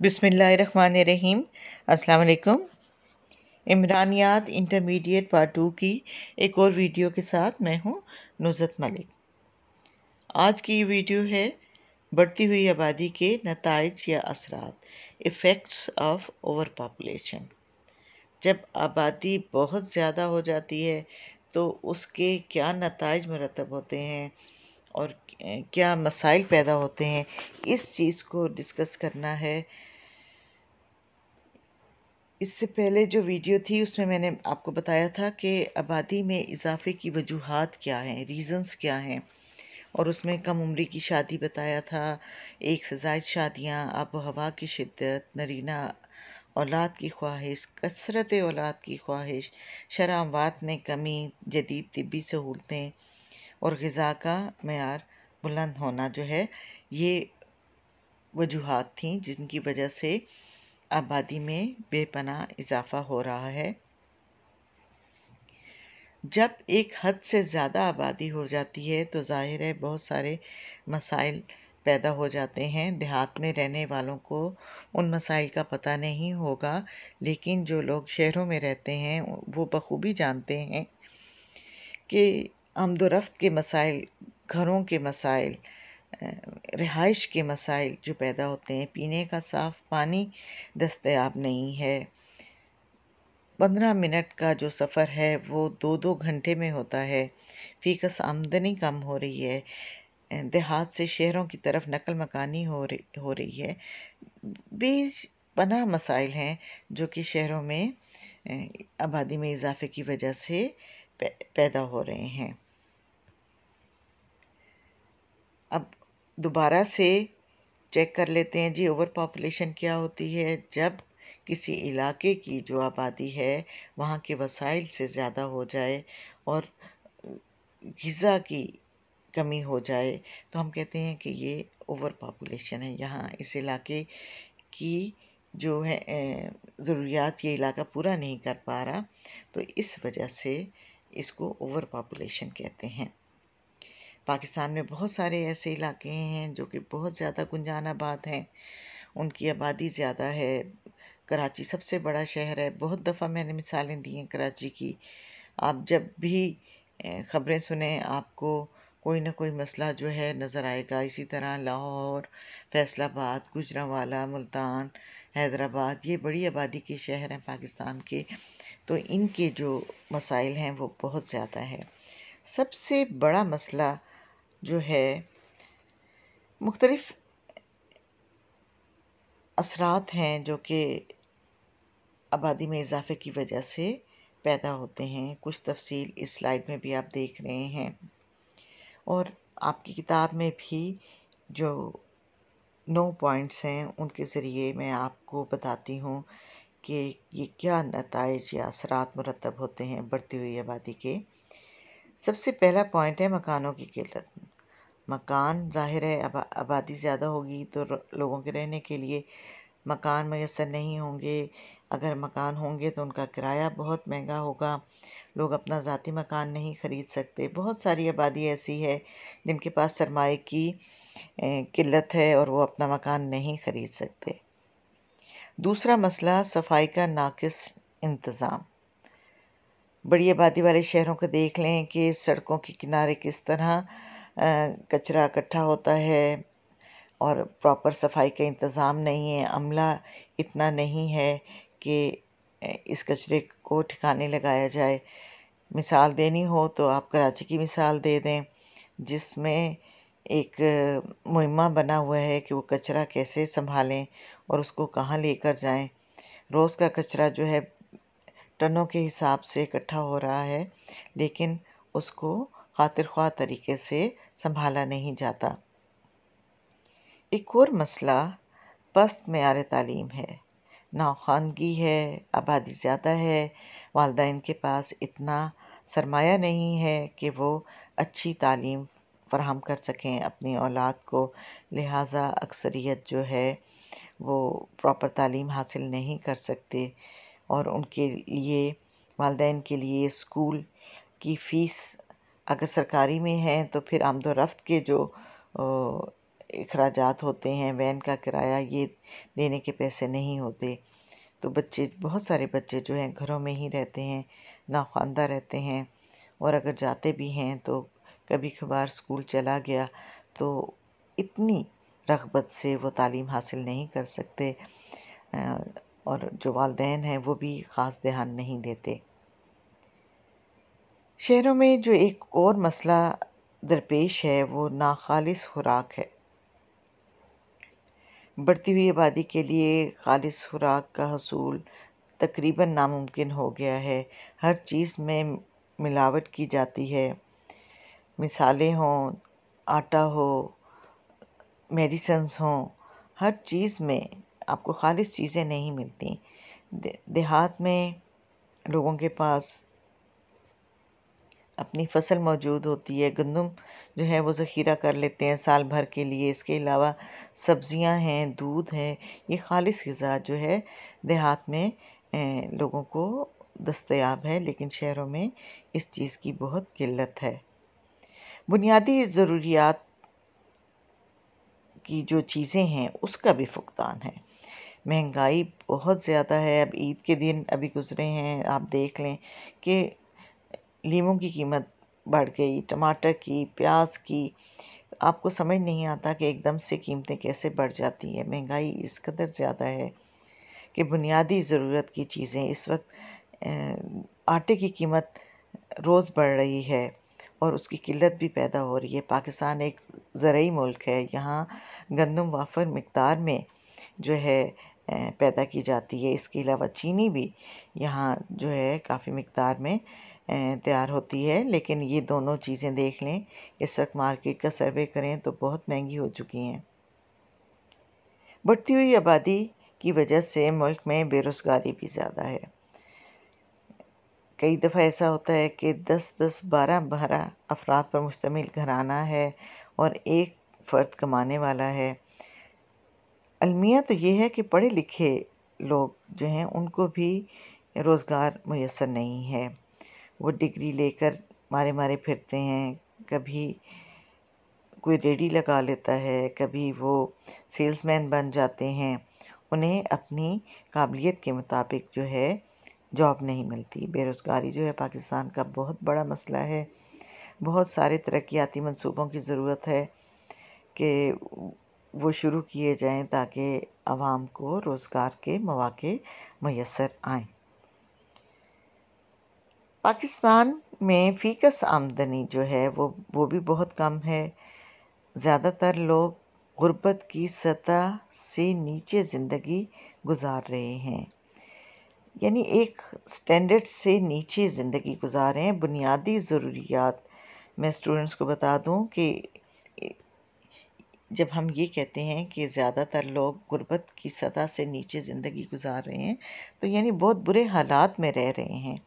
बिसमीम् अल्लाम इमरानियात intermediate part two की एक और वीडियो के साथ मैं हूँ नुजत मलिक आज की ये वीडियो है बढ़ती हुई आबादी के नतज या असरात इफ़ेक्ट्स ऑफ ओवर पापोलेशन जब आबादी बहुत ज़्यादा हो जाती है तो उसके क्या नतज मरतब होते हैं और क्या मसाइल पैदा होते हैं इस चीज़ को डिस्कस करना है इससे पहले जो वीडियो थी उसमें मैंने आपको बताया था कि आबादी में इजाफे की वजूहत क्या हैं रीज़न्स क्या हैं और उसमें कम उम्री की शादी बताया था एक से जायद शादियाँ आब हवा की शिद्दत नरीना औलाद की ख्वाहिश कसरत औलाद की ख्वाहिश शराबात में कमी जदीद तबी सहूलतें और ग़ा का मैार बुलंद होना जो है ये वजूहत थी जिनकी वजह से आबादी में बेपना इजाफ़ा हो रहा है जब एक हद से ज़्यादा आबादी हो जाती है तो ज़ाहिर है बहुत सारे मसाइल पैदा हो जाते हैं देहात में रहने वालों को उन मसाइल का पता नहीं होगा लेकिन जो लोग शहरों में रहते हैं वो बखूबी जानते हैं कि आमदोरफ़्त के मसाइल घरों के मसाइल रिहाइश के मसाइल जो पैदा होते हैं पीने का साफ़ पानी दस्तयाब नहीं है पंद्रह मिनट का जो सफ़र है वो दो दो घंटे में होता है फीकस आमदनी कम हो रही है देहात से शहरों की तरफ नकल मकानी हो रही हो रही है बेश पना मसाइल हैं जो कि शहरों में आबादी में इजाफे की वजह से पैदा हो रहे हैं अब दोबारा से चेक कर लेते हैं जी ओवर पॉपुलेशन क्या होती है जब किसी इलाके की जो आबादी है वहाँ के वसाइल से ज़्यादा हो जाए और गज़ा की कमी हो जाए तो हम कहते हैं कि ये ओवर पॉपुलेशन है यहाँ इस इलाके की जो है ज़रूरियात ये इलाका पूरा नहीं कर पा रहा तो इस वजह से इसको ओवर पॉपुलेशन कहते हैं पाकिस्तान में बहुत सारे ऐसे इलाके हैं जो कि बहुत ज़्यादा आबाद हैं उनकी आबादी ज़्यादा है कराची सबसे बड़ा शहर है बहुत दफ़ा मैंने मिसालें दी हैं कराची की आप जब भी ख़बरें सुने आपको कोई ना कोई मसला जो है नज़र आएगा इसी तरह लाहौर फैसलाबाद गुजरावाला मुल्तान हैदराबाद ये बड़ी आबादी के शहर हैं पाकिस्तान के तो इनके जो मसाइल हैं वो बहुत ज़्यादा है सबसे बड़ा मसला जो है मुख्तलफ़ असरात हैं जो कि आबादी में इजाफे की वजह से पैदा होते हैं कुछ तफसील इस स्लाइड में भी आप देख रहे हैं और आपकी किताब में भी जो नौ पॉइंट्स हैं उनके ज़रिए मैं आपको बताती हूँ कि ये क्या नतज या असरात मरतब होते हैं बढ़ती हुई आबादी के सबसे पहला पॉइंट है मकानों की किल्लत मकान ज़ाहिर है आबादी ज़्यादा होगी तो लोगों के रहने के लिए मकान मैसर नहीं होंगे अगर मकान होंगे तो उनका किराया बहुत महंगा होगा लोग अपना ज़ाती मकान नहीं ख़रीद सकते बहुत सारी आबादी ऐसी है जिनके पास सरमाए की किल्लत है और वो अपना मकान नहीं ख़रीद सकते दूसरा मसला सफाई का नाकस इंतज़ाम बड़ी आबादी वाले शहरों को देख लें कि सड़कों के किनारे किस तरह कचरा इकट्ठा होता है और प्रॉपर सफाई का इंतज़ाम नहीं है अमला इतना नहीं है कि इस कचरे को ठिकाने लगाया जाए मिसाल देनी हो तो आप कराची की मिसाल दे दें जिसमें एक मुहिमा बना हुआ है कि वो कचरा कैसे संभालें और उसको कहाँ लेकर जाएं रोज़ का कचरा जो है टनों के हिसाब से इकट्ठा हो रहा है लेकिन उसको खातिर ख्वा तरीके से संभाला नहीं जाता एक और मसला पस्त मैार तालीम है नाखानगी है आबादी ज़्यादा है वालदेन के पास इतना सरमाया नहीं है कि वो अच्छी तालीम फ़राहम कर सकें अपनी औलाद को लिहाजा अक्सरियत जो है वो प्रॉपर तालीम हासिल नहीं कर सकते और उनके लिए वालदेन के लिए स्कूल की फ़ीस अगर सरकारी में हैं तो फिर आमदोरफ़्त के जो अख़राज होते हैं वैन का किराया ये देने के पैसे नहीं होते तो बच्चे बहुत सारे बच्चे जो हैं घरों में ही रहते हैं नाखानदा रहते हैं और अगर जाते भी हैं तो कभी कभार स्कूल चला गया तो इतनी रग़बत से वो तालीम हासिल नहीं कर सकते और जो वालदेन हैं वो भी ख़ास ध्यान नहीं देते शहरों में जो एक और मसला दरपेश है वो नाखालिस खुराक है बढ़ती हुई आबादी के लिए खालिस खुराक का हसूल तकरीबन नामुमकिन हो गया है हर चीज़ में मिलावट की जाती है मिसालें हों आटा हो मेडिसन्स हों हर चीज़ में आपको खालिस चीज़ें नहीं मिलती देहात में लोगों के पास अपनी फसल मौजूद होती है गंदम जो है वो ज़ख़ीरा कर लेते हैं साल भर के लिए इसके अलावा सब्ज़ियाँ हैं दूध है ये ख़ालिस गज़ा जो है देहात में लोगों को दस्तयाब है लेकिन शहरों में इस चीज़ की बहुत किल्लत है बुनियादी ज़रूरियात की जो चीज़ें हैं उसका भी फुकदान है महंगाई बहुत ज़्यादा है अब ईद के दिन अभी गुज़रे हैं आप देख लें कि लीमों की कीमत बढ़ गई टमाटर की प्याज की आपको समझ नहीं आता कि एकदम से कीमतें कैसे बढ़ जाती है महंगाई इस कदर ज़्यादा है कि बुनियादी ज़रूरत की चीज़ें इस वक्त आटे की कीमत रोज़ बढ़ रही है और उसकी किल्लत भी पैदा हो रही है पाकिस्तान एक ज़रूरी मुल्क है यहाँ गंदम वाफर मकदार में जो है पैदा की जाती है इसके अलावा चीनी भी यहाँ जो है काफ़ी मकदार में तैयार होती है लेकिन ये दोनों चीज़ें देख लें इस वक्त मार्केट का सर्वे करें तो बहुत महंगी हो चुकी हैं बढ़ती हुई आबादी की वजह से मुल्क में बेरोज़गारी भी ज़्यादा है कई दफ़ा ऐसा होता है कि दस दस बारह बारह अफराद पर मुश्तमिल घराना है और एक फ़र्द कमाने वाला है अलमिया तो ये है कि पढ़े लिखे लोग जो हैं उनको भी रोज़गार मैसर नहीं है वो डिग्री लेकर मारे मारे फिरते हैं कभी कोई रेडी लगा लेता है कभी वो सेल्समैन बन जाते हैं उन्हें अपनी काबिलियत के मुताबिक जो है जॉब नहीं मिलती बेरोज़गारी जो है पाकिस्तान का बहुत बड़ा मसला है बहुत सारे तरक्याती मंसूबों की ज़रूरत है कि वो शुरू किए जाएं ताकि आवाम को रोज़गार के मौाक़े मैसर आएँ पाकिस्तान में फ़ीकस आमदनी जो है वो वो भी बहुत कम है ज़्यादातर लोग गुर्बत की सतह से नीचे ज़िंदगी गुजार रहे हैं यानी एक स्टैंडर्ड से नीचे ज़िंदगी गुजार रहे हैं बुनियादी ज़रूरियात मैं स्टूडेंट्स को बता दूं कि जब हम ये कहते हैं कि ज़्यादातर लोग गुर्बत की सतह से नीचे ज़िंदगी गुजार रहे हैं तो यानी बहुत बुरे हालात में रह रहे हैं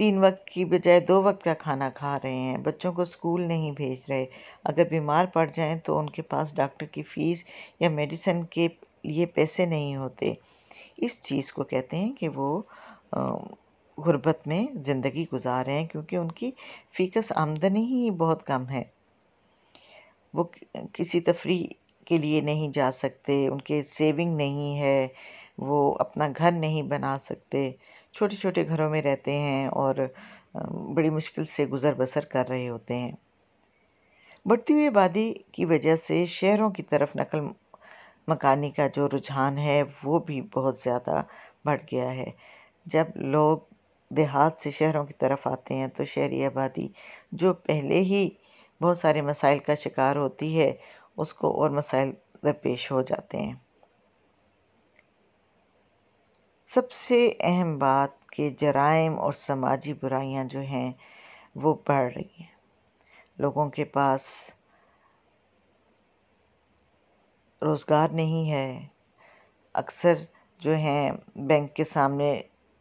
तीन वक्त की बजाय दो वक्त का खाना खा रहे हैं बच्चों को स्कूल नहीं भेज रहे अगर बीमार पड़ जाएं तो उनके पास डॉक्टर की फ़ीस या मेडिसिन के लिए पैसे नहीं होते इस चीज़ को कहते हैं कि वो गुर्बत में ज़िंदगी गुजार रहे हैं क्योंकि उनकी फ़ीकस आमदनी ही बहुत कम है वो किसी तफरी के लिए नहीं जा सकते उनके सेविंग नहीं है वो अपना घर नहीं बना सकते छोटे छोटे घरों में रहते हैं और बड़ी मुश्किल से गुज़र बसर कर रहे होते हैं बढ़ती हुई आबादी की वजह से शहरों की तरफ नकल मकानी का जो रुझान है वो भी बहुत ज़्यादा बढ़ गया है जब लोग देहात से शहरों की तरफ आते हैं तो शहरी आबादी जो पहले ही बहुत सारे मसाइल का शिकार होती है उसको और मसाइल दरपेश हो जाते हैं सबसे अहम बात कि जराइम और समाजी बुराइयां जो हैं वो बढ़ रही हैं लोगों के पास रोज़गार नहीं है अक्सर जो हैं बैंक के सामने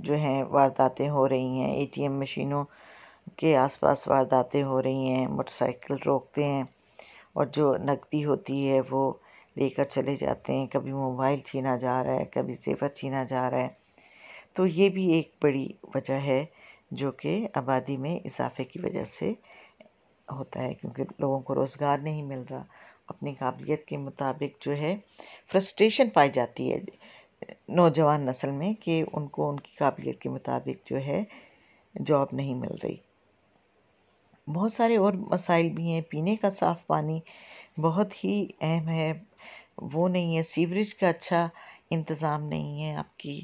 जो हैं वारदातें हो रही हैं एटीएम मशीनों के आसपास वारदातें हो रही हैं मोटरसाइकिल रोकते हैं और जो नकदी होती है वो लेकर चले जाते हैं कभी मोबाइल छीना जा रहा है कभी सेवर छीना जा रहा है तो ये भी एक बड़ी वजह है जो कि आबादी में इजाफे की वजह से होता है क्योंकि लोगों को रोज़गार नहीं मिल रहा अपनी काबिलियत के मुताबिक जो है फ्रस्ट्रेशन पाई जाती है नौजवान नस्ल में कि उनको उनकी काबिलियत के मुताबिक जो है जॉब नहीं मिल रही बहुत सारे और मसाइल भी हैं पीने का साफ़ पानी बहुत ही अहम है वो नहीं है सीवरेज का अच्छा इंतज़ाम नहीं है आपकी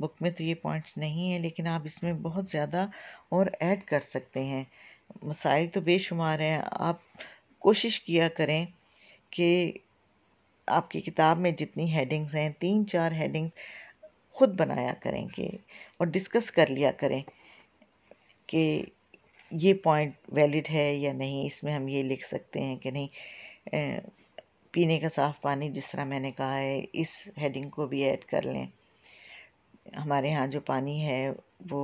बुक में तो ये पॉइंट्स नहीं है लेकिन आप इसमें बहुत ज़्यादा और ऐड कर सकते हैं मसाइल तो बेशुमार हैं आप कोशिश किया करें कि आपकी किताब में जितनी हेडिंग्स हैं तीन चार हेडिंग्स खुद बनाया करें कि और डिस्कस कर लिया करें कि ये पॉइंट वैलिड है या नहीं इसमें हम ये लिख सकते हैं कि नहीं पीने का साफ़ पानी जिस तरह मैंने कहा है इस हेडिंग को भी ऐड कर लें हमारे यहाँ जो पानी है वो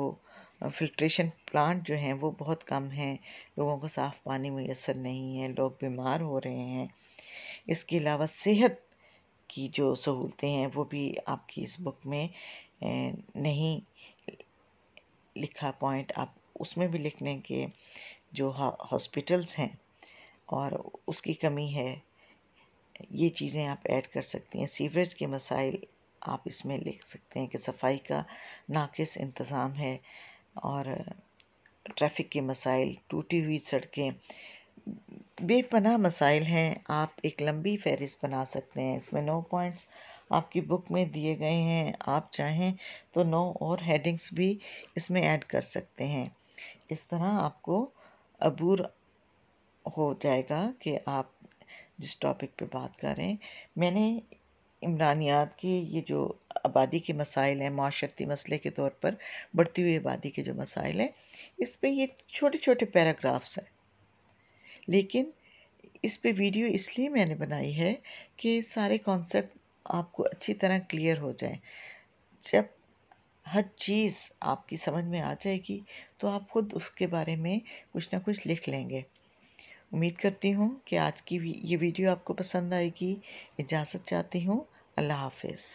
फिल्ट्रेशन प्लांट जो हैं वो बहुत कम हैं लोगों को साफ़ पानी मैसर नहीं है लोग बीमार हो रहे हैं इसके अलावा सेहत की जो सहूलतें हैं वो भी आपकी इस बुक में नहीं लिखा पॉइंट आप उसमें भी लिख लें कि जो हॉस्पिटल्स हैं और उसकी कमी है ये चीज़ें आप ऐड कर सकती हैं सीवरेज के मसाइल आप इसमें लिख सकते हैं कि सफाई का नाकस इंतज़ाम है और ट्रैफिक के मसाइल टूटी हुई सड़कें बेपनाह मसाइल हैं आप एक लंबी फहरिस्त बना सकते हैं इसमें नौ पॉइंट्स आपकी बुक में दिए गए हैं आप चाहें तो नौ और हेडिंग्स भी इसमें ऐड कर सकते हैं इस तरह आपको अबूर हो जाएगा कि आप जिस टॉपिक पे बात कर रहे हैं मैंने इमरानियात की ये जो आबादी के मसाइल हैं माशरती मसले के तौर पर बढ़ती हुई आबादी के जो मसाइल हैं इस पर ये छोटे छोटे पैराग्राफ्स हैं लेकिन इस पे वीडियो इसलिए मैंने बनाई है कि सारे कॉन्सेप्ट आपको अच्छी तरह क्लियर हो जाए जब हर चीज़ आपकी समझ में आ जाएगी तो आप खुद उसके बारे में कुछ ना कुछ लिख लेंगे उम्मीद करती हूँ कि आज की ये वीडियो आपको पसंद आएगी इजाज़त चाहती हूँ अल्लाह हाफिज़